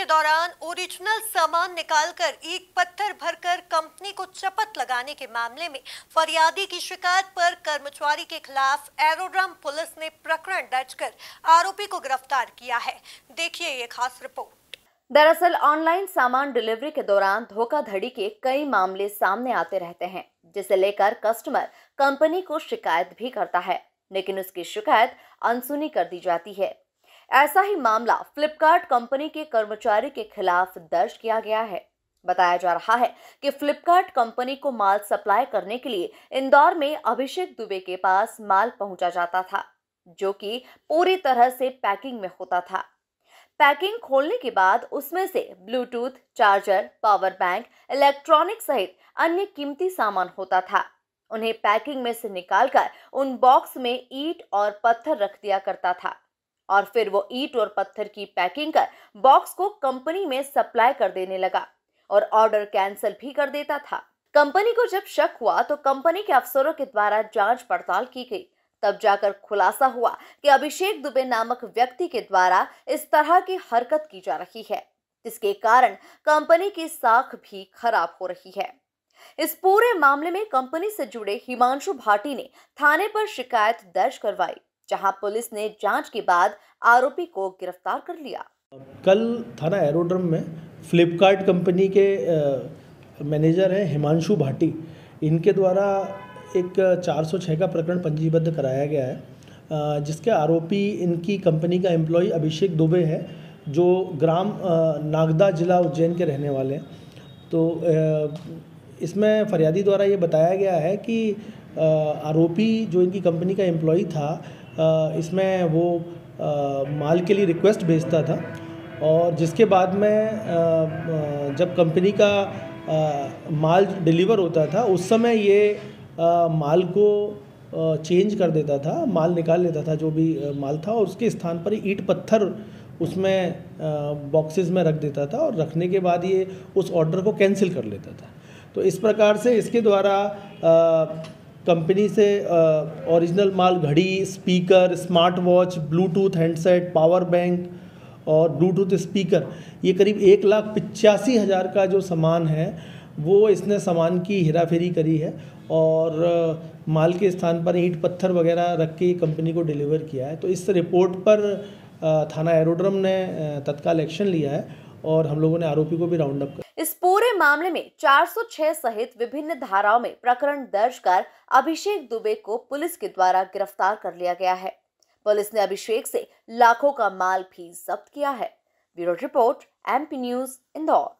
के दौरान ओरिजिनल सामान निकालकर एक पत्थर भरकर कंपनी को चपत लगाने के मामले में फरियादी की शिकायत पर कर्मचारी के खिलाफ एरोड्रम पुलिस ने प्रकरण दर्ज कर आरोपी को गिरफ्तार किया है देखिए ये खास रिपोर्ट दरअसल ऑनलाइन सामान डिलीवरी के दौरान धोखाधड़ी के कई मामले सामने आते रहते हैं जिसे लेकर कस्टमर कंपनी को शिकायत भी करता है लेकिन उसकी शिकायत अनसुनी कर दी जाती है ऐसा ही मामला फ्लिपकार्ट कंपनी के कर्मचारी के खिलाफ दर्ज किया गया है बताया जा रहा है कि फ्लिपकार्ट कंपनी को माल सप्लाई करने के लिए इंदौर में अभिषेक दुबे के पास माल पहुंचा जाता था जो कि पूरी तरह से पैकिंग में होता था पैकिंग खोलने के बाद उसमें से Bluetooth charger power bank electronic सहित अन्य कीमती सामान होता था उन्हें पैकिंग में से निकालकर उन बॉक्स में ईट और पत्थर रख दिया करता था और फिर वो ईट और पत्थर की पैकिंग कर बॉक्स को कंपनी में सप्लाई कर देने लगा और ऑर्डर कैंसिल भी कर देता था कंपनी को जब शक हुआ तो कंपनी के अफसरों के द्वारा जांच पड़ताल की गई तब जाकर खुलासा हुआ कि अभिषेक दुबे नामक व्यक्ति के द्वारा इस तरह की हरकत की जा रही है जिसके कारण कंपनी की साख भी खराब हो रही है इस पूरे मामले में कंपनी से जुड़े हिमांशु भाटी ने थाने पर शिकायत दर्ज करवाई जहां पुलिस ने जांच के बाद आरोपी को गिरफ्तार कर लिया कल थाना एरोड्रम में फ्लिपकार्ट कंपनी के मैनेजर हैं हिमांशु भाटी इनके द्वारा एक 406 का प्रकरण पंजीबद्ध कराया गया है जिसके आरोपी इनकी कंपनी का एम्प्लॉय अभिषेक दुबे है जो ग्राम नागदा जिला उज्जैन के रहने वाले हैं तो इसमें फरियादी द्वारा ये बताया गया है कि आरोपी जो इनकी कंपनी का एम्प्लॉय था इसमें वो माल के लिए रिक्वेस्ट भेजता था और जिसके बाद में जब कंपनी का माल डिलीवर होता था उस समय ये माल को चेंज कर देता था माल निकाल लेता था जो भी माल था और उसके स्थान पर ईट पत्थर उसमें बॉक्सेस में रख देता था और रखने के बाद ये उस ऑर्डर को कैंसिल कर लेता था तो इस प्रकार से इसके द्वारा कंपनी से ओरिजिनल माल घड़ी speaker smart watch Bluetooth handset power bank और ब्लूटूथ स्पीकर ये करीब एक लाख पचासी हज़ार का जो सामान है वो इसने सामान की हेराफेरी करी है और माल के स्थान पर ईंट पत्थर वगैरह रख के कंपनी को डिलीवर किया है तो इस रिपोर्ट पर थाना एरोड्रम ने तत्काल एक्शन लिया है और हम लोगों ने आरोपी को भी राउंड अप कर इस पूरे मामले में 406 सहित विभिन्न धाराओं में प्रकरण दर्ज कर अभिषेक दुबे को पुलिस के द्वारा गिरफ्तार कर लिया गया है पुलिस ने अभिषेक से लाखों का माल भी जब्त किया है bureau report MP news Indore